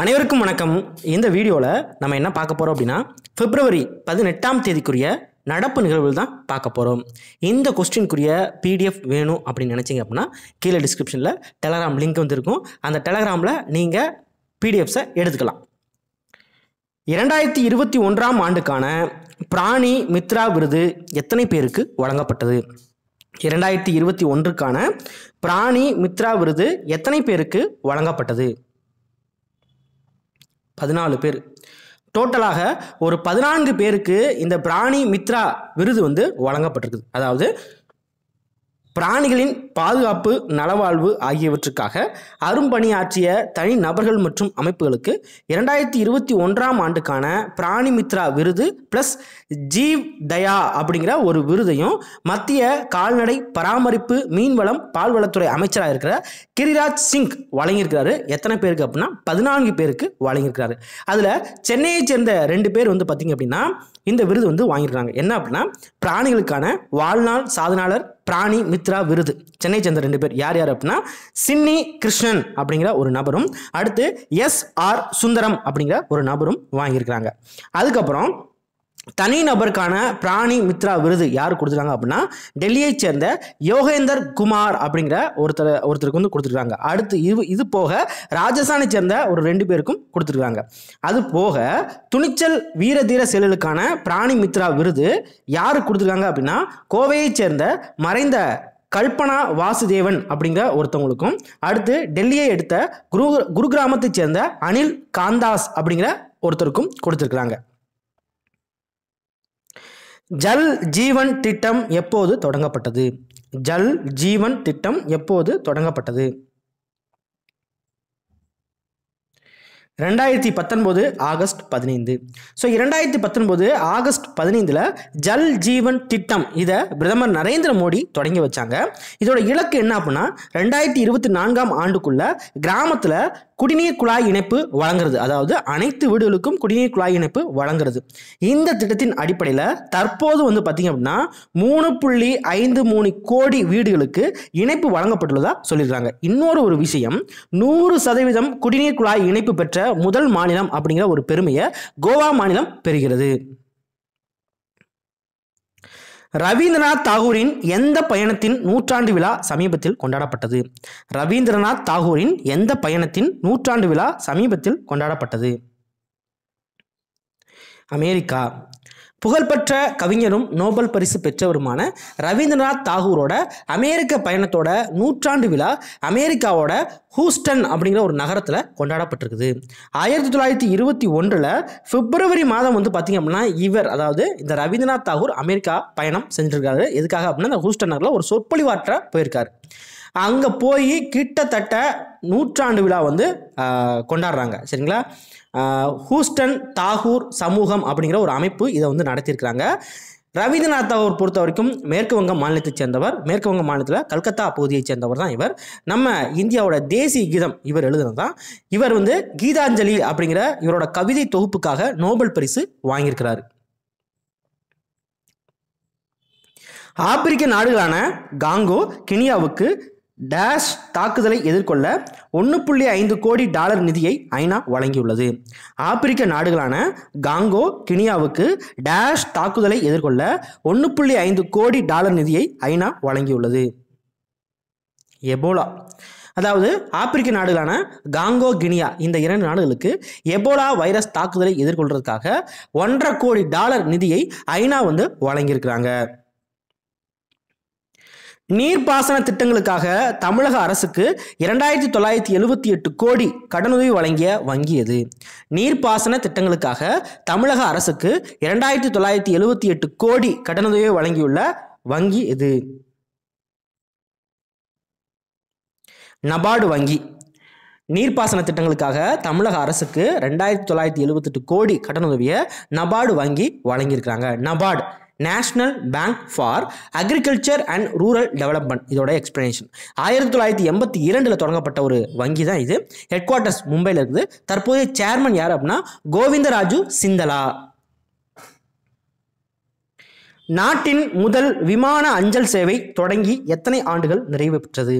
அனைவருக்கும் வணக்கம் இந்த வீடியோவில் நம்ம என்ன பார்க்க போகிறோம் அப்படின்னா பிப்ரவரி பதினெட்டாம் தேதிக்குரிய நடப்பு நிகழ்வுகள் தான் பார்க்க போகிறோம் இந்த கொஸ்டின்குரிய பிடிஎஃப் வேணும் அப்படின்னு நினச்சிங்க அப்படின்னா கீழே டிஸ்கிரிப்ஷனில் டெலகிராம் லிங்க் வந்துருக்கும் அந்த டெலகிராமில் நீங்கள் பிடிஎஃப்ஸை எடுத்துக்கலாம் இரண்டாயிரத்தி இருபத்தி ஒன்றாம் ஆண்டுக்கான பிராணி மித்ரா விருது எத்தனை பேருக்கு வழங்கப்பட்டது இரண்டாயிரத்தி இருபத்தி ஒன்றுக்கான பிராணி மித்ரா விருது எத்தனை பேருக்கு வழங்கப்பட்டது பதினாலு பேர் டோட்டலாக ஒரு பதினான்கு பேருக்கு இந்த பிராணி மித்ரா விருது வந்து வழங்கப்பட்டிருக்குது அதாவது பிராணிகளின் பாதுகாப்பு நலவாழ்வு ஆகியவற்றுக்காக அரும்பணியாற்றிய தனி நபர்கள் மற்றும் அமைப்புகளுக்கு இரண்டாயிரத்தி இருபத்தி ஒன்றாம் ஆண்டுக்கான பிராணி மித்ரா விருது பிளஸ் ஜீவ் தயா அப்படிங்கிற ஒரு விருதையும் மத்திய கால்நடை பராமரிப்பு மீன்வளம் பால்வளத்துறை அமைச்சராக இருக்கிற கிரிராஜ் சிங் வழங்கியிருக்கிறாரு எத்தனை பேருக்கு அப்படின்னா பதினான்கு பேருக்கு வழங்கியிருக்கிறாரு அதில் சென்னையை சேர்ந்த ரெண்டு பேர் வந்து பார்த்திங்க அப்படின்னா இந்த விருது வந்து வாங்கியிருக்காங்க என்ன அப்படின்னா பிராணிகளுக்கான வாழ்நாள் சாதனாளர் பிராணி மித்ரா விருது சென்னை சேர்ந்த ரெண்டு பேர் யார் யார் அப்படின்னா சின்னி கிருஷ்ணன் அப்படிங்கிற ஒரு நபரும் அடுத்து எஸ் ஆர் சுந்தரம் அப்படிங்கிற ஒரு நபரும் வாங்கியிருக்கிறாங்க அதுக்கப்புறம் தனிநபருக்கான பிராணி மித்ரா விருது யார் கொடுத்துருக்காங்க அப்படின்னா டெல்லியைச் சேர்ந்த யோகேந்தர் குமார் அப்படிங்கிற ஒருத்தர் ஒருத்தருக்கு வந்து கொடுத்துருக்காங்க அடுத்து இது இது போக ராஜஸ்தானை சேர்ந்த ஒரு ரெண்டு பேருக்கும் கொடுத்துருக்காங்க அது போக துணிச்சல் வீர தீர செயலுக்கான பிராணி மித்ரா விருது யார் கொடுத்துருக்காங்க அப்படின்னா கோவையைச் சேர்ந்த மறைந்த கல்பனா வாசுதேவன் அப்படிங்கிற ஒருத்தவங்களுக்கும் அடுத்து டெல்லியை எடுத்த குரு குருகிராமத்தைச் சேர்ந்த அனில் காந்தாஸ் அப்படிங்கிற ஒருத்தருக்கும் கொடுத்துருக்குறாங்க ஜல் ஜீவன் திட்டம் எப்போது தொடங்கப்பட்டது ஜல் ஜீவன் திட்டம் எப்போது தொடங்கப்பட்டது ரெண்டாயிரத்தி பத்தொன்பது ஆகஸ்ட் பதினைந்து ஸோ இரண்டாயிரத்தி பத்தொன்பது ஆகஸ்ட் பதினைந்தில் ஜல் ஜீவன் திட்டம் இதை பிரதமர் நரேந்திர மோடி தொடங்கி வச்சாங்க இதோட இலக்கு என்ன அப்படின்னா ரெண்டாயிரத்தி இருபத்தி நான்காம் ஆண்டுக்குள்ள கிராமத்தில் குடிநீர் குழாய் இணைப்பு வழங்குறது அதாவது அனைத்து வீடுகளுக்கும் குடிநீர் குழாய் இணைப்பு வழங்குறது இந்த திட்டத்தின் அடிப்படையில் தற்போது வந்து பார்த்திங்க அப்படின்னா மூணு புள்ளி ஐந்து மூணு கோடி வீடுகளுக்கு இணைப்பு வழங்கப்பட்டுள்ளதாக சொல்லியிருக்காங்க இன்னொரு ஒரு விஷயம் நூறு சதவீதம் குடிநீர் குழாய் இணைப்பு பெற்ற முதல் மாநிலம் அப்படிங்கிற ஒரு பெருமையை கோவா மாநிலம் பெறுகிறது ரவீந்திரநாத் தாகூரின் எந்த பயணத்தின் நூற்றாண்டு விழா சமீபத்தில் கொண்டாடப்பட்டது ரவீந்திரநாத் தாகூரின் எந்த பயணத்தின் நூற்றாண்டு விழா சமீபத்தில் கொண்டாடப்பட்டது அமெரிக்கா புகழ்பெற்ற கவிஞரும் நோபல் பரிசு பெற்றவருமான ரவீந்திரநாத் தாகூரோட அமெரிக்க பயணத்தோட நூற்றாண்டு விழா அமெரிக்காவோட ஹூஸ்டன் அப்படிங்கிற ஒரு நகரத்தில் கொண்டாடப்பட்டிருக்குது ஆயிரத்தி தொள்ளாயிரத்தி இருபத்தி ஒன்றில் பிப்ரவரி மாதம் வந்து பார்த்திங்க அப்படின்னா இவர் அதாவது இந்த ரவீந்திரநாத் தாகூர் அமெரிக்கா பயணம் செஞ்சுருக்காரு எதுக்காக அப்படின்னா இந்த ஹூஸ்டன் நகரில் ஒரு சொற்பொழிவாற்ற போயிருக்காரு அங்கே போய் கிட்டத்தட்ட நூற்றாண்டு விழா வந்து கொண்டாடுறாங்க சரிங்களா ஹூஸ்டன் தாகூர் சமூகம் அப்படிங்கிற ஒரு அமைப்பு இதை வந்து நடத்தியிருக்கிறாங்க ரவீந்திரநாத் தாகூர் பொறுத்த வரைக்கும் மேற்கு வங்க மாநிலத்தைச் சேர்ந்தவர் மேற்கு வங்க மாநிலத்தில் கல்கத்தா பகுதியைச் சேர்ந்தவர் தான் இவர் நம்ம இந்தியாவோட தேசிய கீதம் இவர் எழுதுனது தான் இவர் வந்து கீதாஞ்சலி அப்படிங்கிற இவரோட கவிதை தொகுப்புக்காக நோபல் பரிசு வாங்கியிருக்கிறார் ஆப்பிரிக்க நாடுகளான காங்கோ கினியாவுக்கு டேஷ் தாக்குதலை எதிர்கொள்ள ஒன்று புள்ளி ஐந்து கோடி டாலர் நிதியை ஐநா வழங்கியுள்ளது ஆப்பிரிக்க நாடுகளான காங்கோ கினியாவுக்கு டேஷ் தாக்குதலை எதிர்கொள்ள ஒன்று புள்ளி ஐந்து கோடி டாலர் நிதியை ஐநா வழங்கியுள்ளது எபோலா அதாவது ஆப்பிரிக்க நாடுகளான காங்கோ கினியா இந்த இரண்டு நாடுகளுக்கு எபோலா வைரஸ் தாக்குதலை எதிர்கொள்வதற்காக ஒன்றரை கோடி டாலர் நிதியை ஐநா வந்து வழங்கியிருக்கிறாங்க நீர்ப்பாசன திட்டங்களுக்காக தமிழக அரசுக்கு இரண்டாயிரத்தி தொள்ளாயிரத்தி எழுபத்தி எட்டு கோடி கடனுதவி வழங்கிய வங்கி எது நீர்ப்பாசன திட்டங்களுக்காக தமிழக அரசுக்கு இரண்டாயிரத்தி தொள்ளாயிரத்தி எழுபத்தி எட்டு கோடி கடனுதவி வழங்கியுள்ள வங்கி எது நபார்டு வங்கி நீர்ப்பாசன திட்டங்களுக்காக தமிழக அரசுக்கு ரெண்டாயிரத்தி தொள்ளாயிரத்தி எழுபத்தெட்டு கோடி கடனுதவியை நபார்டு வங்கி வழங்கியிருக்கிறாங்க NABARD national bank for agriculture and rural development இதோட எக்ஸ்பிளனேஷன் ஆயிரத்தி தொள்ளாயிரத்தி எண்பத்தி இரண்டில் தொடங்கப்பட்ட ஒரு வங்கி தான் இது ஹெட் குவார்ட்டர்ஸ் மும்பையில் இருக்குது தற்போதைய சேர்மன் யார் அப்படின்னா கோவிந்தராஜு சிந்தலா நாட்டின் முதல் விமான அஞ்சல் சேவை தொடங்கி எத்தனை ஆண்டுகள் நிறைவு பெற்றது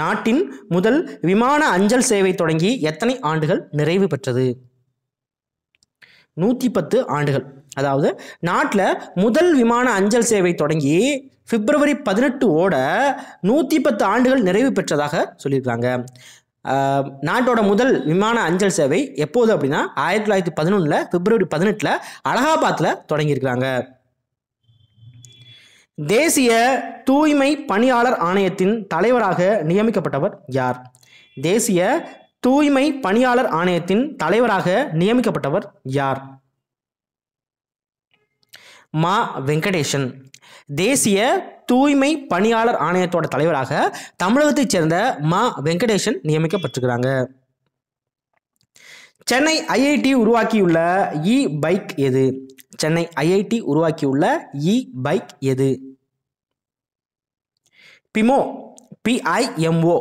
நாட்டின் முதல் விமான அஞ்சல் சேவை தொடங்கி எத்தனை ஆண்டுகள் நிறைவு பெற்றது நூற்றி பத்து ஆண்டுகள் அதாவது நாட்டில் முதல் விமான அஞ்சல் சேவை தொடங்கி பிப்ரவரி பதினெட்டு ஓட நூற்றி பத்து ஆண்டுகள் நிறைவு பெற்றதாக சொல்லியிருக்காங்க நாட்டோட முதல் விமான அஞ்சல் சேவை எப்போது அப்படின்னா ஆயிரத்தி தொள்ளாயிரத்தி பதினொன்றில் பிப்ரவரி பதினெட்டில் அலகாபாத்தில் தொடங்கியிருக்கிறாங்க தேசிய தூய்மை பணியாளர் ஆணையத்தின் தலைவராக நியமிக்கப்பட்டவர் யார் தேசிய தூய்மை பணியாளர் ஆணையத்தின் தலைவராக நியமிக்கப்பட்டவர் யார் மா வெங்கடேசன் தேசிய தூய்மை பணியாளர் ஆணையத்தோட தலைவராக தமிழகத்தைச் சேர்ந்த மா வெங்கடேசன் நியமிக்கப்பட்டிருக்கிறாங்க சென்னை ஐஐடி உருவாக்கியுள்ள இ பைக் எது சென்னை ஐஐடி உருவாக்கியுள்ள இ பைக் எது பிமோ பிஐஎம்ஓ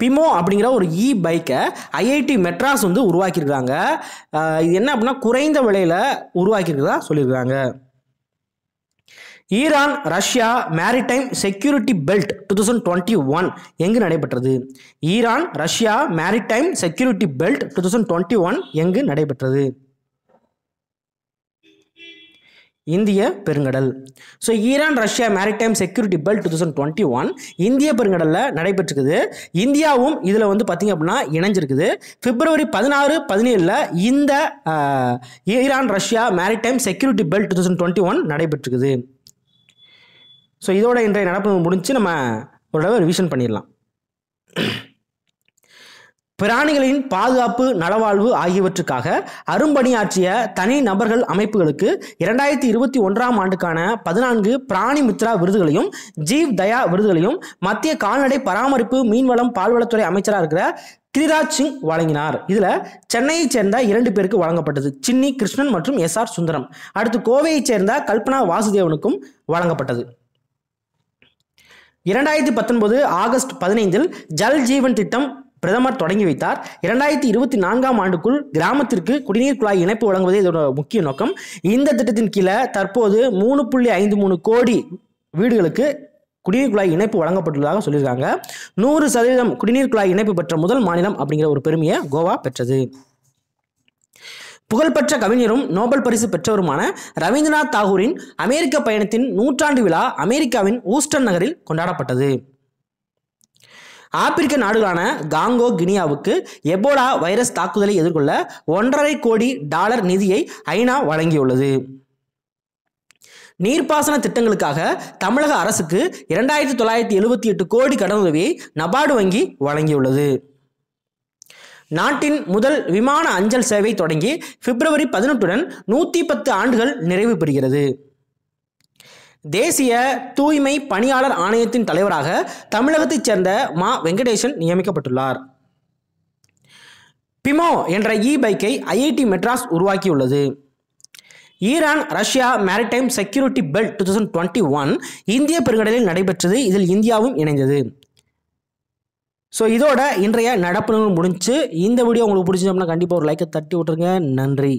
பிமோ அப்படிங்கிற ஒரு இ பைக்கை ஐஐடி மெட்ராஸ் வந்து உருவாக்கியிருக்கிறாங்க இது என்ன அப்படின்னா குறைந்த விலையில் உருவாக்கியிருக்கிறதா சொல்லியிருக்கிறாங்க Iran Russia maritime security belt two thousand twenty one எங்கு நடைபெற்றது Iran Russia maritime security belt two thousand twenty one எங்கு நடைபெற்றது இந்திய பெருங்கடல் so Iran Russia maritime security belt two thousand twenty one இந்திய பெருங்கடலில் நடைபெற்றிருக்குது இந்தியாவும் இதில் வந்து பார்த்திங்க அப்படின்னா இணைஞ்சிருக்குது பிப்ரவரி பதினாறு பதினேழில் இந்த Iran Russia maritime security belt two thousand twenty one நடைபெற்றிருக்குது ஸோ இதோட இன்றைய நடப்பு முடிஞ்சு நம்ம ஒரு தடவை ரிவிஷன் பண்ணிடலாம் பிராணிகளின் பாதுகாப்பு நலவாழ்வு ஆகியவற்றுக்காக அரும்பணியாற்றிய தனி நபர்கள் அமைப்புகளுக்கு இரண்டாயிரத்தி இருபத்தி ஒன்றாம் ஆண்டுக்கான பதினான்கு பிராணி மித்ரா விருதுகளையும் ஜீவ் தயா விருதுகளையும் மத்திய கால்நடை பராமரிப்பு மீன்வளம் பால்வளத்துறை அமைச்சராக இருக்கிற கிரிராஜ் சிங் வழங்கினார் இதில் சென்னையைச் சேர்ந்த இரண்டு பேருக்கு வழங்கப்பட்டது சின்னி கிருஷ்ணன் மற்றும் எஸ் ஆர் சுந்தரம் அடுத்து கோவையைச் சேர்ந்த கல்பனா வாசுதேவனுக்கும் வழங்கப்பட்டது இரண்டாயிரத்தி பத்தொன்பது ஆகஸ்ட் பதினைந்தில் ஜல் ஜீவன் திட்டம் பிரதமர் தொடங்கி வைத்தார் இரண்டாயிரத்தி இருபத்தி நான்காம் ஆண்டுக்குள் கிராமத்திற்கு குடிநீர் குழாய் இணைப்பு வழங்குவதே இதோட முக்கிய நோக்கம் இந்த திட்டத்தின் கீழே தற்போது மூணு புள்ளி ஐந்து மூணு கோடி வீடுகளுக்கு குடிநீர் குழாய் இணைப்பு வழங்கப்பட்டுள்ளதாக சொல்லியிருக்காங்க நூறு சதவீதம் குடிநீர் குழாய் இணைப்பு பெற்ற முதல் மாநிலம் அப்படிங்கிற ஒரு பெருமையை கோவா பெற்றது புகழ்பெற்ற கவிஞரும் நோபல் பரிசு பெற்றவருமான ரவீந்திரநாத் தாகூரின் அமெரிக்க பயணத்தின் நூற்றாண்டு விழா அமெரிக்காவின் ஊஸ்டன் நகரில் கொண்டாடப்பட்டது ஆப்பிரிக்க நாடுகளான காங்கோ கினியாவுக்கு எபோலா வைரஸ் தாக்குதலை எதிர்கொள்ள ஒன்றரை கோடி டாலர் நிதியை ஐநா வழங்கியுள்ளது நீர்ப்பாசன திட்டங்களுக்காக தமிழக அரசுக்கு இரண்டாயிரத்தி தொள்ளாயிரத்தி எழுபத்தி எட்டு கோடி கடனுதவியை நபார்டு வங்கி வழங்கியுள்ளது நாட்டின் முதல் விமான அஞ்சல் சேவை தொடங்கி பிப்ரவரி பதினெட்டுடன் நூற்றி பத்து ஆண்டுகள் நிறைவு பெறுகிறது தேசிய தூய்மை பணியாளர் ஆணையத்தின் தலைவராக தமிழகத்தைச் சேர்ந்த மா வெங்கடேசன் நியமிக்கப்பட்டுள்ளார் பிமோ என்ற இ பைக்கை ஐஐடி மெட்ராஸ் உருவாக்கியுள்ளது Iran Russia maritime security belt two thousand twenty one இந்திய பெருங்கடலில் நடைபெற்றது இதில் இந்தியாவும் இணைந்தது ஸோ இதோட இன்றைய நடப்பு நிகழ்வு முடிஞ்சு இந்த வீடியோ உங்களுக்கு பிடிச்சிருந்தோம்னா கண்டிப்பாக ஒரு லைக்கை தட்டி விட்டுருங்க நன்றி